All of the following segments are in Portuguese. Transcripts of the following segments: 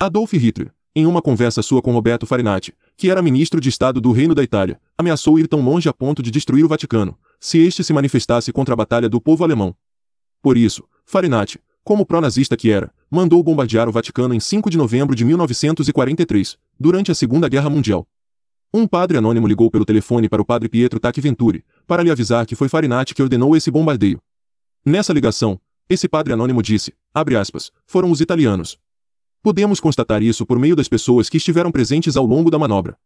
Adolf Hitler, em uma conversa sua com Roberto Farinati, que era ministro de Estado do Reino da Itália, ameaçou ir tão longe a ponto de destruir o Vaticano, se este se manifestasse contra a batalha do povo alemão. Por isso, Farinati, como pró-nazista que era, mandou bombardear o Vaticano em 5 de novembro de 1943, durante a Segunda Guerra Mundial. Um padre anônimo ligou pelo telefone para o padre Pietro Venturi, para lhe avisar que foi Farinati que ordenou esse bombardeio. Nessa ligação, esse padre anônimo disse, aspas, foram os italianos, Podemos constatar isso por meio das pessoas que estiveram presentes ao longo da manobra.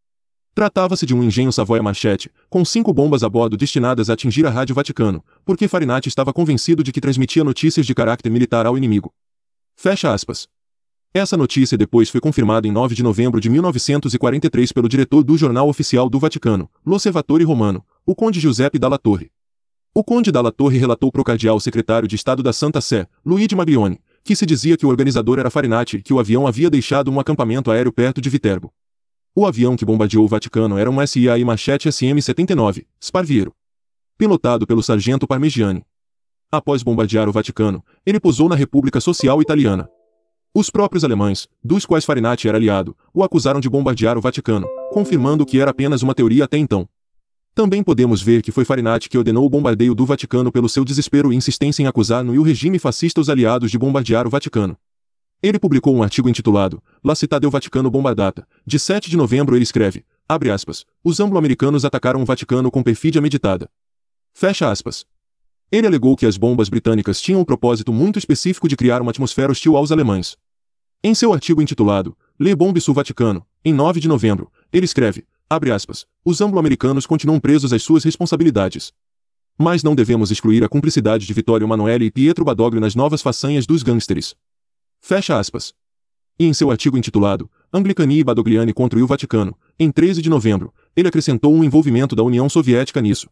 Tratava-se de um engenho Savoia Machete, com cinco bombas a bordo destinadas a atingir a Rádio Vaticano, porque Farinati estava convencido de que transmitia notícias de caráter militar ao inimigo. Fecha aspas. Essa notícia depois foi confirmada em 9 de novembro de 1943 pelo diretor do Jornal Oficial do Vaticano, L'Osservatore Romano, o conde Giuseppe Dalla Torre. O conde Dalla Torre relatou para o cardeal secretário de Estado da Santa Sé, Luigi Maglione, que se dizia que o organizador era Farinati e que o avião havia deixado um acampamento aéreo perto de Viterbo. O avião que bombardeou o Vaticano era um SIAI Machete SM-79, Sparviero. Pilotado pelo sargento Parmigiani. Após bombardear o Vaticano, ele pousou na República Social Italiana. Os próprios alemães, dos quais Farinati era aliado, o acusaram de bombardear o Vaticano, confirmando que era apenas uma teoria até então. Também podemos ver que foi Farinati que ordenou o bombardeio do Vaticano pelo seu desespero e insistência em acusar no e o regime fascista os aliados de bombardear o Vaticano. Ele publicou um artigo intitulado La Città del Vaticano Bombardata. De 7 de novembro ele escreve, abre aspas, os anglo-americanos atacaram o Vaticano com perfídia meditada. Fecha aspas. Ele alegou que as bombas britânicas tinham o um propósito muito específico de criar uma atmosfera hostil aos alemães. Em seu artigo intitulado Le Bombe sul Vaticano, em 9 de novembro, ele escreve, Abre aspas. Os anglo-americanos continuam presos às suas responsabilidades. Mas não devemos excluir a cumplicidade de Vitório Manoel e Pietro Badoglio nas novas façanhas dos gangsters. Fecha aspas. E em seu artigo intitulado Anglicani e Badogliani contra o Vaticano, em 13 de novembro, ele acrescentou um envolvimento da União Soviética nisso.